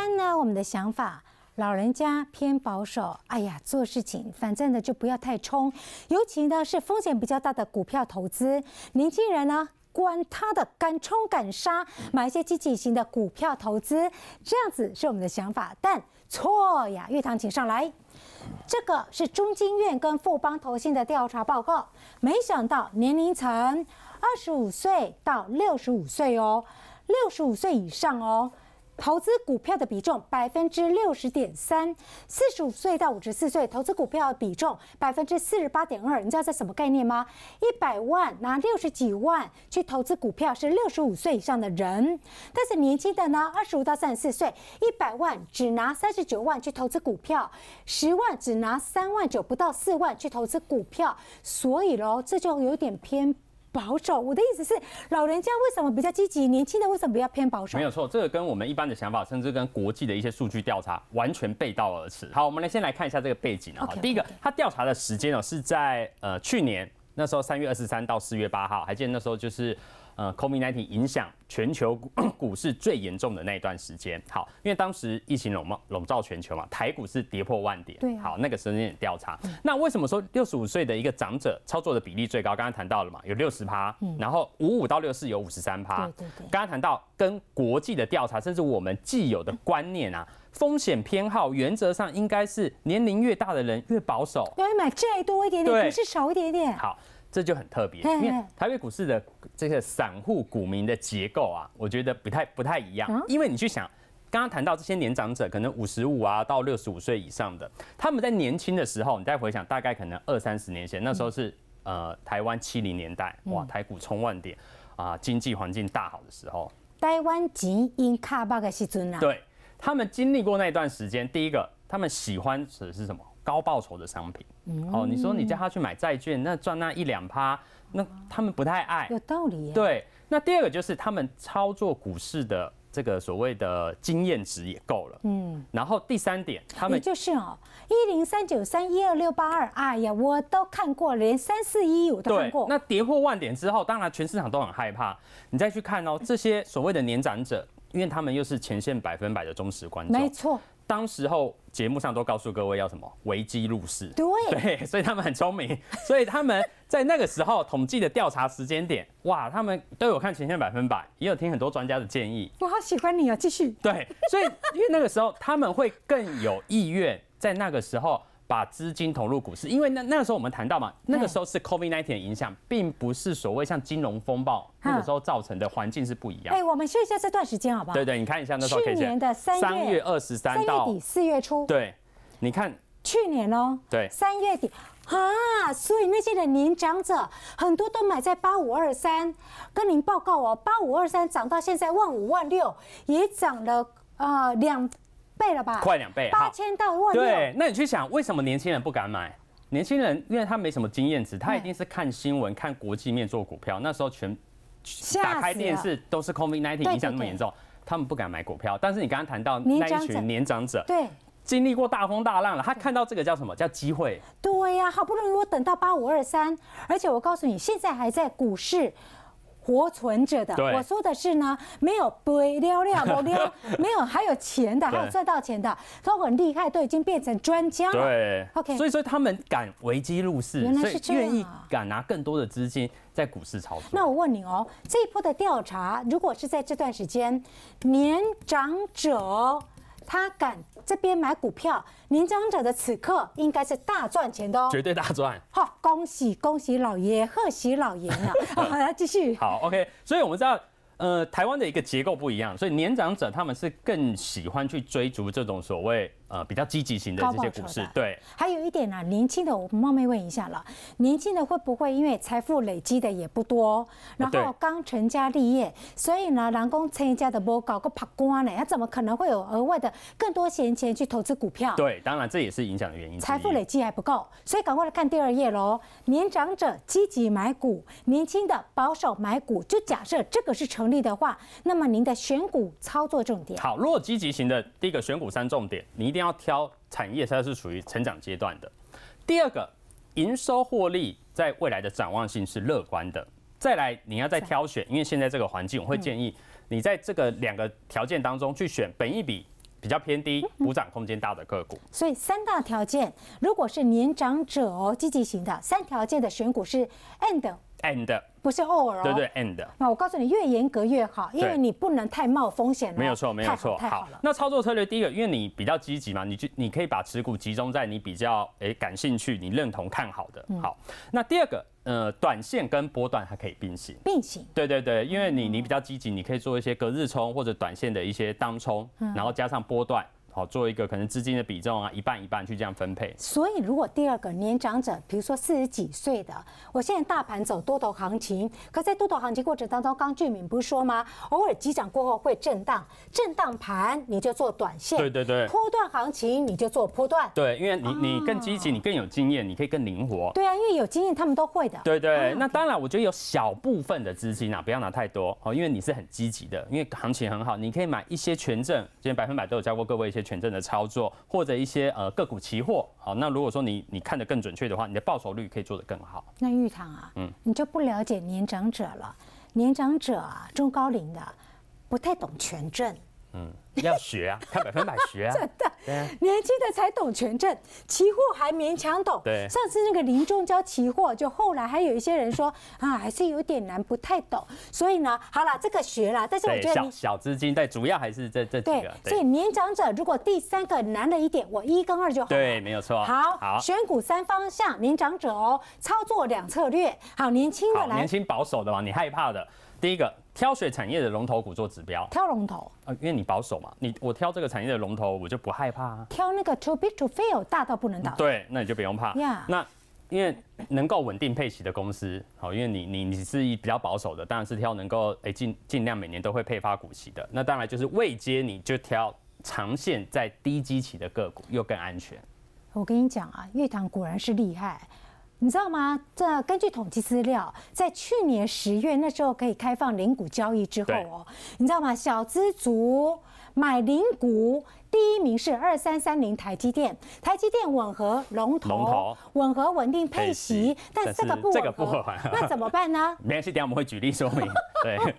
三呢，我们的想法，老人家偏保守，哎呀，做事情反正呢就不要太冲，尤其呢是风险比较大的股票投资。年轻人呢，管他的，敢冲敢杀，买一些积极型的股票投资，这样子是我们的想法。但错呀，玉堂请上来，这个是中金院跟富邦投信的调查报告，没想到年龄层二十五岁到六十五岁哦，六十五岁以上哦。投资股票的比重百分之六十点三，四十五岁到五十四岁投资股票的比重百分之四十八点二。你知道这什么概念吗？一百万拿六十几万去投资股票是六十五岁以上的人，但是年轻的呢，二十五到三十四岁，一百万只拿三十九万去投资股票，十万只拿三万九不到四万去投资股票。所以喽，这就有点偏。保守，我的意思是，老人家为什么比较积极？年轻的为什么比较偏保守？没有错，这个跟我们一般的想法，甚至跟国际的一些数据调查完全背道而驰。好，我们来先来看一下这个背景啊。第一个，他调查的时间呢是在呃去年那时候三月二十三到四月八号，还记得那时候就是。呃，COVID-19 影响全球股市最严重的那一段时间，好，因为当时疫情笼罩笼罩全球嘛，台股是跌破万点。对，好，那个是那调查。那为什么说六十五岁的一个长者操作的比例最高？刚刚谈到了嘛，有六十趴，然后五五到六四有五十三趴。对对对。刚刚谈到跟国际的调查，甚至我们既有的观念啊，风险偏好原则上应该是年龄越大的人越保守，要买再多一点点，可是少一点点。好。这就很特别，因为台北股市的这个散户股民的结构啊，我觉得不太不太一样。因为你去想，刚刚谈到这些年长者，可能五十五啊到六十五岁以上的，他们在年轻的时候，你再回想，大概可能二三十年前，那时候是呃台湾七零年代，哇，台股冲万点啊，经济环境大好的时候。台湾钱因卡巴的时阵啊。对他们经历过那一段时间，第一个，他们喜欢的是什么？高报酬的商品，哦，你说你叫他去买债券，那赚那一两趴，那他们不太爱，有道理。对，那第二个就是他们操作股市的这个所谓的经验值也够了，嗯。然后第三点，他们就是哦，一零三九三一二六八二，哎呀，我都看过，连三四一我都看过。那跌破万点之后，当然全市场都很害怕。你再去看哦，这些所谓的年长者，因为他们又是前线百分百的忠实观众，没错。当时候节目上都告诉各位要什么危机入市，对对，所以他们很聪明，所以他们在那个时候统计的调查时间点，哇，他们都有看前线百分百，也有听很多专家的建议，我好喜欢你哦，继续，对，所以因为那个时候他们会更有意愿，在那个时候。把资金投入股市，因为那那个时候我们谈到嘛，那个时候是 COVID nineteen 的影响，并不是所谓像金融风暴那个时候造成的环境是不一样。哎，我们说一下这段时间好不好？对对，你看一下那时候可以。去年的三月二十三到四月初，对，你看，去年哦，对，三月底啊，所以那些的年长者很多都买在八五二三，跟您报告哦，八五二三涨到现在万五万六，也涨了啊两。倍了吧？快两倍啊！八千到万。对，那你去想，为什么年轻人不敢买？年轻人因为他没什么经验值，他一定是看新闻、看国际面做股票。那时候全打开电视都是 COVID-19 影响那么严重，他们不敢买股票。但是你刚刚谈到那一群年长者，对，经历过大风大浪了，他看到这个叫什么叫机会？对呀，好不容易我等到八五二三，而且我告诉你，现在还在股市。活存着的，我说的是呢，没有亏了了，没有，没有，还有钱的，还有赚到钱的，都很厉害，都已经变成专家了。对，OK，所以说他们敢危机入市，所以愿意敢拿更多的资金在股市操作。那我问你哦，这一波的调查，如果是在这段时间，年长者。他敢这边买股票，年长者的此刻应该是大赚钱的哦，绝对大赚。好，恭喜恭喜老爷，贺喜老爷。好，好来继续。好，OK。所以我们知道，呃，台湾的一个结构不一样，所以年长者他们是更喜欢去追逐这种所谓。呃，比较积极型的这些股市，对。还有一点呢，年轻的我冒昧问一下了，年轻的会不会因为财富累积的也不多，然后刚成家立业，所以呢，人工参加的波搞个爬官呢，他怎么可能会有额外的更多闲钱去投资股票？对，当然这也是影响的原因。财富累积还不够，所以赶快来看第二页喽。年长者积极买股，年轻的保守买股，就假设这个是成立的话，那么您的选股操作重点？好，若积极型的第一个选股三重点，你一定。要挑产业，它是属于成长阶段的。第二个，营收获利在未来的展望性是乐观的。再来，你要再挑选，因为现在这个环境，我会建议你在这个两个条件当中去选，本一比比较偏低，补涨空间大的个股。所以三大条件，如果是年长者积极型的，三条件的选股是 and。End 不是偶尔哦，对对，End。那我告诉你，越严格越好，因为你不能太冒风险了。没有错，没有错，好了。那操作策略，第一个，因为你比较积极嘛，你就你可以把持股集中在你比较诶感兴趣、你认同看好的。好，那第二个，呃，短线跟波段还可以并行，并行。对对对，因为你你比较积极，你可以做一些隔日冲或者短线的一些当冲，然后加上波段。好，做一个可能资金的比重啊，一半一半去这样分配。所以如果第二个年长者，比如说四十几岁的，我现在大盘走多头行情，可在多头行情过程当中，刚俊敏不是说吗？偶尔急涨过后会震荡，震荡盘你就做短线。对对对。波段行情你就做波段。对，因为你你更积极，你更有经验，你可以更灵活。对啊，因为有经验，他们都会的。对对，那当然，我觉得有小部分的资金啊，不要拿太多哦，因为你是很积极的，因为行情很好，你可以买一些权证，今天百分百都有教过各位一些。权证的操作，或者一些呃个股期货，好，那如果说你你看的更准确的话，你的报酬率可以做的更好。那玉堂啊，嗯，你就不了解年长者了，年长者、啊，中高龄的不太懂权证，嗯，要学啊，他百分百学啊，真的。年轻的才懂权证，期货还勉强懂。对，上次那个林中教期货，就后来还有一些人说啊，还是有点难，不太懂。所以呢，好了，这个学了，但是我觉得小小资金，但主要还是这这几个。所以年长者如果第三个难了一点，我一跟二就好。对，没有错。好，好，选股三方向，年长者哦，操作两策略。好，年轻的来，年轻保守的嘛，你害怕的。第一个。挑水产业的龙头股做指标，挑龙头啊，因为你保守嘛，你我挑这个产业的龙头，我就不害怕。挑那个 too big to fail 大到不能打，对，那你就不用怕。那因为能够稳定配息的公司，好，因为你你你是比较保守的，当然是挑能够诶尽尽量每年都会配发股息的。那当然就是未接你就挑长线在低基期的个股，又更安全。我跟你讲啊，月坛果然是厉害。你知道吗？这根据统计资料，在去年十月那时候可以开放零股交易之后哦，你知道吗？小资族买零股。第一名是二三三零台积电，台积电吻合龙头，吻合稳定配息，但这个不合，那怎么办呢？没关系，等下我们会举例说明。对，OK，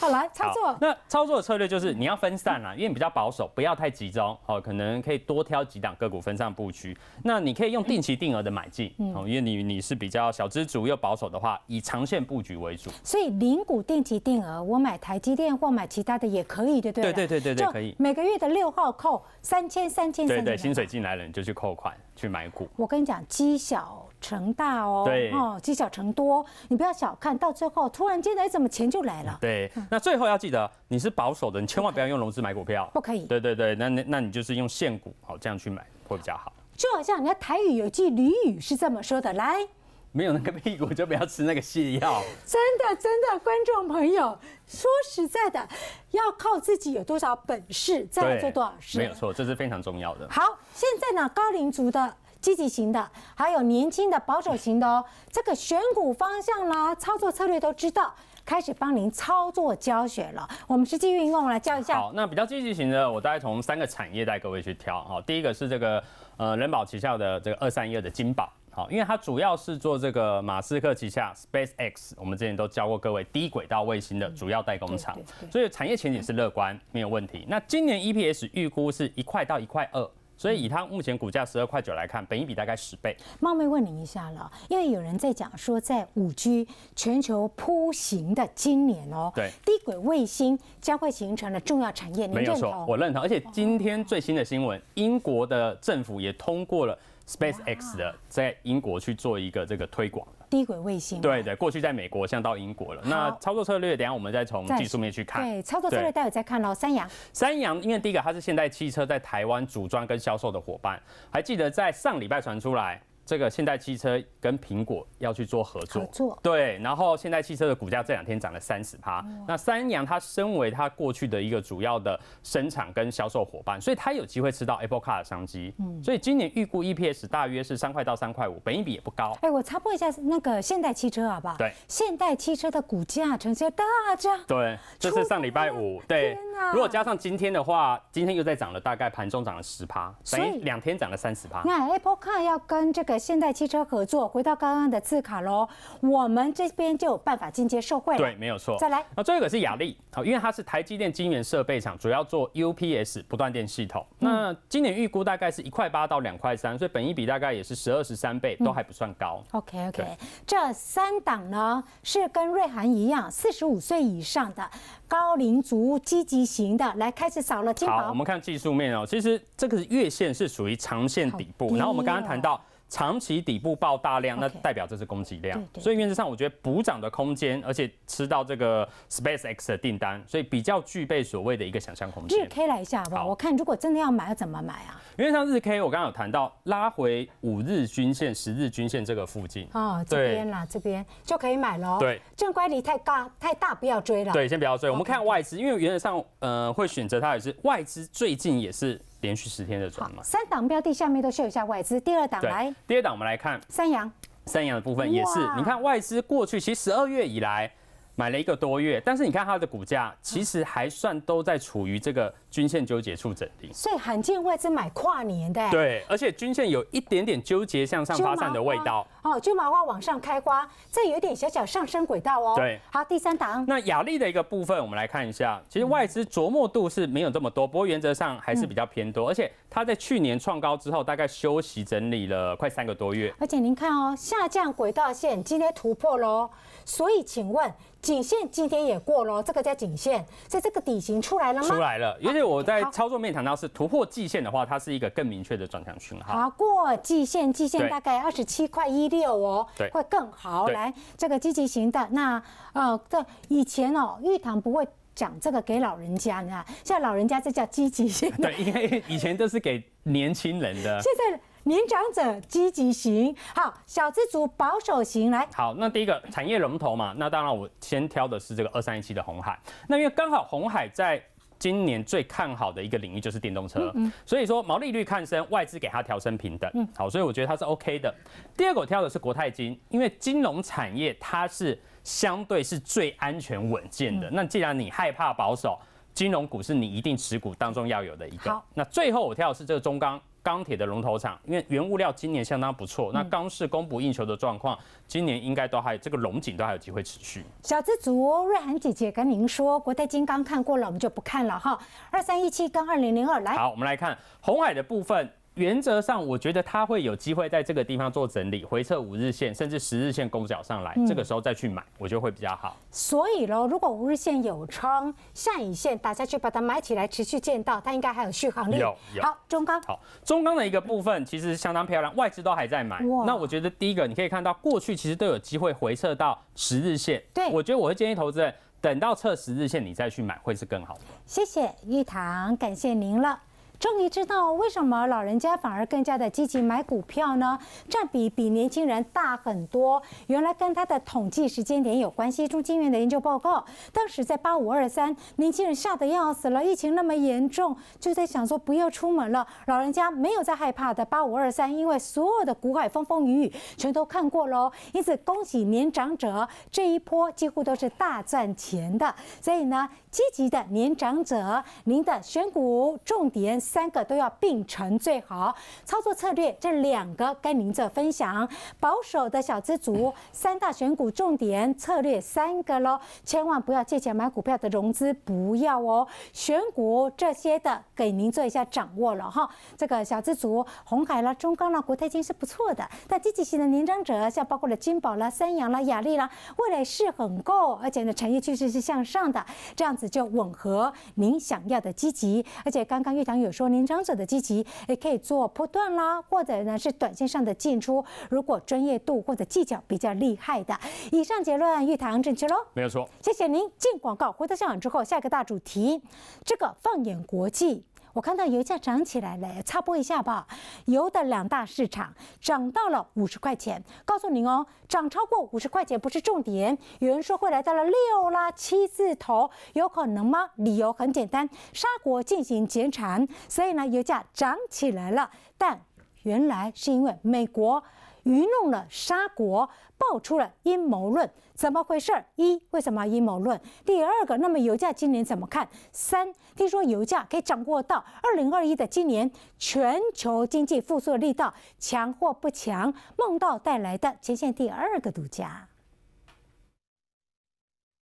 好，来操作。那操作的策略就是你要分散了，因为你比较保守，不要太集中。好，可能可以多挑几档个股分散布局。那你可以用定期定额的买进，哦，因为你你是比较小资族又保守的话，以长线布局为主。所以，零股定期定额，我买台积电或买其他的也可以，对不对？对对对对，可以。每个月的六扣三千三千三千，对对，薪水进来了你就去扣款去买股。我跟你讲，积小成大哦，哦，积小成多，你不要小看到最后突然间哎怎么钱就来了？对，那最后要记得你是保守的，你千万不要用融资买股票，不可以。对对对，那那那你就是用现股好这样去买会比较好。就好像人家台语有句俚语是这么说的，来。没有那个屁股，就不要吃那个泻药。真的，真的，观众朋友，说实在的，要靠自己有多少本事，再做多少事。没有错，这是非常重要的。好，现在呢，高龄族的积极型的，还有年轻的保守型的哦，这个选股方向啦，操作策略都知道，开始帮您操作教学了。我们实际运用来教一下。好，那比较积极型的，我大概从三个产业带各位去挑哈。第一个是这个呃人保旗下的这个二三一二的金宝，好，因为它主要是做这个马斯克旗下 SpaceX，我们之前都教过各位低轨道卫星的主要代工厂，所以产业前景是乐观，没有问题。那今年 EPS 预估是一块到一块二，所以以它目前股价十二块九来看，本一比大概十倍。冒昧问您一下了，因为有人在讲说，在五 G 全球铺行的今年哦，对，低轨卫星将会形成了重要产业，没有错，我认同。而且今天最新的新闻，英国的政府也通过了。SpaceX 的在英国去做一个这个推广，低轨卫星。对对，过去在美国，现在到英国了。那操作策略，等下我们再从技术面去看。对，操作策略待会再看喽。三洋，三洋，因为第一个它是现代汽车在台湾组装跟销售的伙伴，还记得在上礼拜传出来。这个现代汽车跟苹果要去做合作，对，然后现代汽车的股价这两天涨了三十趴。那三洋它身为它过去的一个主要的生产跟销售伙伴，所以它有机会吃到 Apple Car 的商机。嗯，所以今年预估 EPS 大约是三块到三块五，本益比也不高。哎，我插播一下那个现代汽车好不好？对，现代汽车的股价呈现大家对，这是上礼拜五对。如果加上今天的话，今天又在涨了，大概盘中涨了十趴，所以两天涨了三十趴。那 Apple Car 要跟这个现代汽车合作，回到刚刚的字卡喽，我们这边就有办法进阶社会了。对，没有错。再来，那最后一个是雅力，哦，因为它是台积电晶圆设备厂，主要做 UPS 不断电系统。那今年预估大概是一块八到两块三，所以本一比大概也是十二十三倍，都还不算高。OK OK，这三档呢是跟瑞涵一样，四十五岁以上的高龄族积极。行的，来开始扫了。好，我们看技术面哦。其实这个月线是属于长线底部，然后我们刚刚谈到。长期底部爆大量，那代表这是供给量。所以原则上，我觉得补涨的空间，而且吃到这个 SpaceX 的订单，所以比较具备所谓的一个想象空间。日 K 来一下吧，我看如果真的要买，要怎么买啊？因为像日 K，我刚刚有谈到拉回五日均线、十日均线这个附近哦，这边啦，这边就可以买喽。对，正乖离太高太大，不要追了。对，先不要追。我们看外资，因为原则上，呃，会选择它也是外资，最近也是。连续十天的转嘛，三档标的下面都秀一下外资。第二档来，第二档我们来看三阳，三阳的部分也是，你看外资过去其实十二月以来。买了一个多月，但是你看它的股价其实还算都在处于这个均线纠结处整理，所以罕见外资买跨年的。对，而且均线有一点点纠结向上发散的味道。哦，就麻花往上开花，这有点小小上升轨道哦。对，好，第三档。那雅丽的一个部分，我们来看一下，其实外资琢磨度是没有这么多，不过原则上还是比较偏多，而且它在去年创高之后，大概休息整理了快三个多月。而且您看哦，下降轨道线今天突破喽，所以请问。颈线今天也过喽，这个叫颈线，在这个底型出来了吗？出来了，因为我在操作面谈到是突破季线的话，它是一个更明确的转向讯号。好，过季线，季线大概二十七块一六哦，会更好。来，这个积极型的，那呃，这以前哦，玉堂不会讲这个给老人家，你看，现在老人家这叫积极性。对，因为以前都是给年轻人的，现在。年长者积极型，好，小资族保守型，来，好，那第一个产业龙头嘛，那当然我先挑的是这个二三一七的红海，那因为刚好红海在今年最看好的一个领域就是电动车，所以说毛利率看升，外资给它调升平等，好，所以我觉得它是 OK 的。第二个我挑的是国泰金，因为金融产业它是相对是最安全稳健的，那既然你害怕保守，金融股是你一定持股当中要有的一个。那最后我挑的是这个中钢。钢铁的龙头厂，因为原物料今年相当不错，那钢是供不应求的状况，今年应该都还有这个龙景都还有机会持续。小资族瑞涵姐姐跟您说，国泰金刚看过了，我们就不看了哈。二三一七跟二零零二来。好，我们来看红海的部分。原则上，我觉得它会有机会在这个地方做整理、回撤五日线，甚至十日线攻脚上来，这个时候再去买，我得会比较好。所以喽，如果五日线有撑，下影线打下去把它买起来，持续见到它应该还有续航力。有好中钢，好中钢的一个部分其实相当漂亮，外资都还在买。那我觉得第一个你可以看到，过去其实都有机会回撤到十日线。对，我觉得我会建议投资人等到测十日线你再去买，会是更好的。谢谢玉堂，感谢您了。终于知道为什么老人家反而更加的积极买股票呢？占比比年轻人大很多。原来跟他的统计时间点有关系。中金元的研究报告，当时在八五二三，年轻人吓得要死了，疫情那么严重，就在想说不要出门了。老人家没有再害怕的八五二三，因为所有的股海风风雨雨全都看过喽，因此，恭喜年长者这一波几乎都是大赚钱的。所以呢？积极的年长者，您的选股重点三个都要并存最好，操作策略这两个跟您做分享。保守的小资族，三大选股重点策略三个喽，千万不要借钱买股票的融资不要哦。选股这些的给您做一下掌握了哈。这个小资族，红海啦、中钢啦、国泰金是不错的。那积极型的年长者，像包括了金宝啦、三洋啦、雅丽啦，未来是很够，而且呢，产业趋势是向上的，这样。就吻合您想要的积极，而且刚刚玉堂有说，年长者的积极也可以做波段啦，或者呢是短线上的进出。如果专业度或者技巧比较厉害的，以上结论玉堂正确喽，没有错。谢谢您。进广告，回到现场之后，下一个大主题，这个放眼国际。我看到油价涨起来了，插播一下吧。油的两大市场涨到了五十块钱。告诉您哦，涨超过五十块钱不是重点。有人说会来到了六啦七字头，有可能吗？理由很简单，沙国进行减产，所以呢油价涨起来了。但原来是因为美国愚弄了沙国，爆出了阴谋论。怎么回事儿？一，为什么阴谋论？第二个，那么油价今年怎么看？三，听说油价可以掌握到二零二一的今年，全球经济复苏的力道强或不强？梦到带来的前线第二个独家。